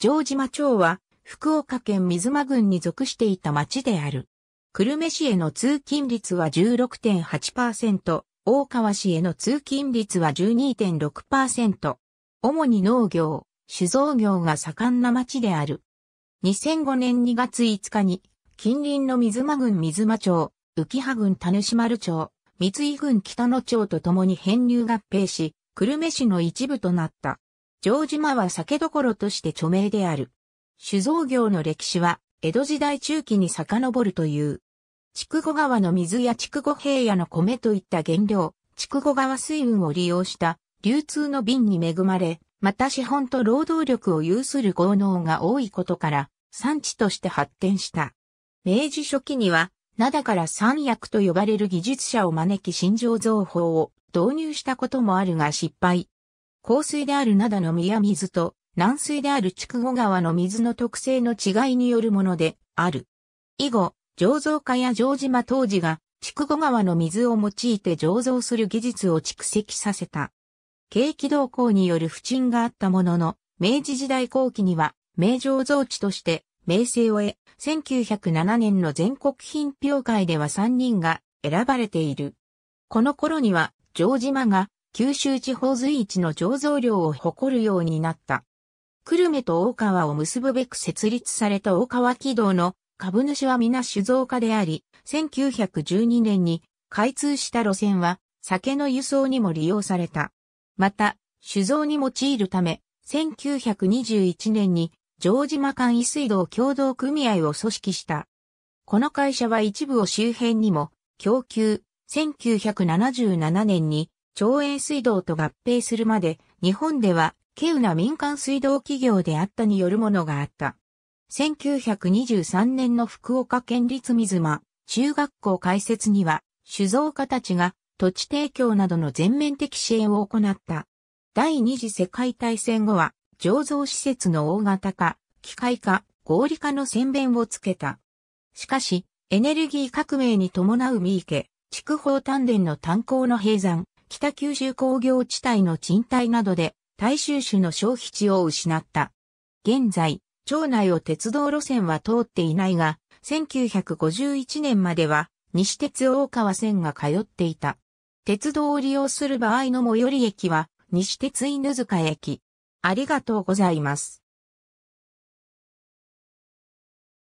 城島町は、福岡県水間郡に属していた町である。久留米市への通勤率は16.8%、大川市への通勤率は12.6%。主に農業、酒造業が盛んな町である。2005年2月5日に、近隣の水間郡水間町、浮羽郡田主丸町、三井郡北野町と共に編入合併し、久留米市の一部となった。城島は酒どころとして著名である。酒造業の歴史は、江戸時代中期に遡るという。筑後川の水や筑後平野の米といった原料、筑後川水運を利用した流通の便に恵まれ、また資本と労働力を有する豪農が多いことから、産地として発展した。明治初期には、灘から三役と呼ばれる技術者を招き新醸造法を導入したこともあるが失敗。香水である灘の宮水と、軟水である筑後川の水の特性の違いによるものである。以後、醸造家や城島当時が、筑後川の水を用いて醸造する技術を蓄積させた。景気動向による不沈があったものの、明治時代後期には、名醸造地として、名声を得、1907年の全国品評会では3人が選ばれている。この頃には、城島が九州地方随一の醸造量を誇るようになった。久留米と大川を結ぶべく設立された大川軌道の株主は皆酒造家であり、1912年に開通した路線は酒の輸送にも利用された。また、酒造に用いるため、1921年に城島間伊水道共同組合を組織した。この会社は一部を周辺にも供給、1977年に長栄水道と合併するまで、日本では、稀有な民間水道企業であったによるものがあった。1923年の福岡県立水間中学校開設には、酒造家たちが土地提供などの全面的支援を行った。第二次世界大戦後は、醸造施設の大型化、機械化、合理化の宣弁をつけた。しかし、エネルギー革命に伴う三池、筑豊丹田の炭鉱の閉山、北九州工業地帯の賃貸などで大衆種の消費地を失った。現在、町内を鉄道路線は通っていないが、1951年までは西鉄大川線が通っていた。鉄道を利用する場合の最寄り駅は西鉄犬塚駅。ありがとうございます。